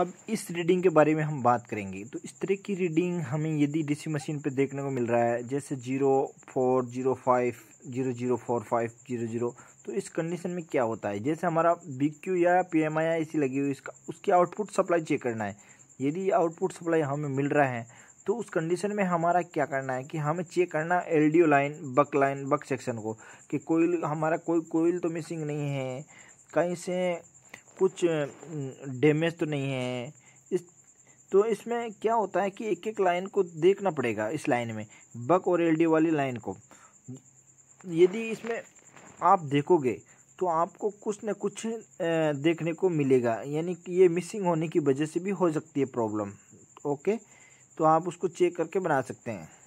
अब इस रीडिंग के बारे में हम बात करेंगे तो इस तरह की रीडिंग हमें यदि डीसी मशीन पे देखने को मिल रहा है जैसे zero four zero five zero zero four five zero zero तो इस कंडीशन में क्या होता है जैसे हमारा बी क्यू या पी एम आई ऐसी लगी हुई इसका उसकी आउटपुट सप्लाई चेक करना है यदि आउटपुट सप्लाई हमें मिल रहा है तो उस कंडीशन में हमारा क्या करना है कि हमें चेक करना L D O line buck line buck section को कि कोयल हमारा कोई कोयल तो मिसिंग नहीं है कहीं से कुछ डैमेज तो नहीं है इस तो इसमें क्या होता है कि एक एक लाइन को देखना पड़ेगा इस लाइन में बक और एलडी वाली लाइन को यदि इसमें आप देखोगे तो आपको कुछ न कुछ देखने को मिलेगा यानी कि ये मिसिंग होने की वजह से भी हो सकती है प्रॉब्लम ओके तो आप उसको चेक करके बना सकते हैं